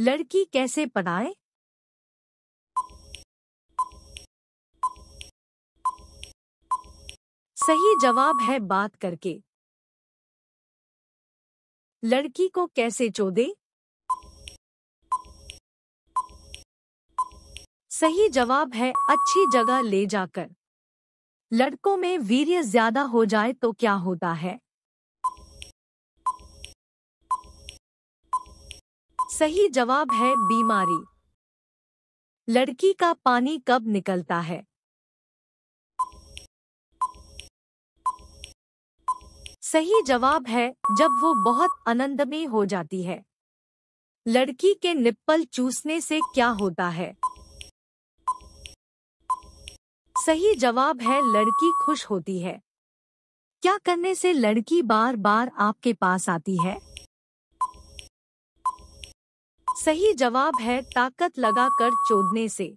लड़की कैसे पढ़ाए सही जवाब है बात करके लड़की को कैसे चोदे सही जवाब है अच्छी जगह ले जाकर लड़कों में वीर्य ज्यादा हो जाए तो क्या होता है सही जवाब है बीमारी लड़की का पानी कब निकलता है सही जवाब है जब वो बहुत आनंदमय हो जाती है लड़की के निप्पल चूसने से क्या होता है सही जवाब है लड़की खुश होती है क्या करने से लड़की बार बार आपके पास आती है सही जवाब है ताकत लगाकर चोदने से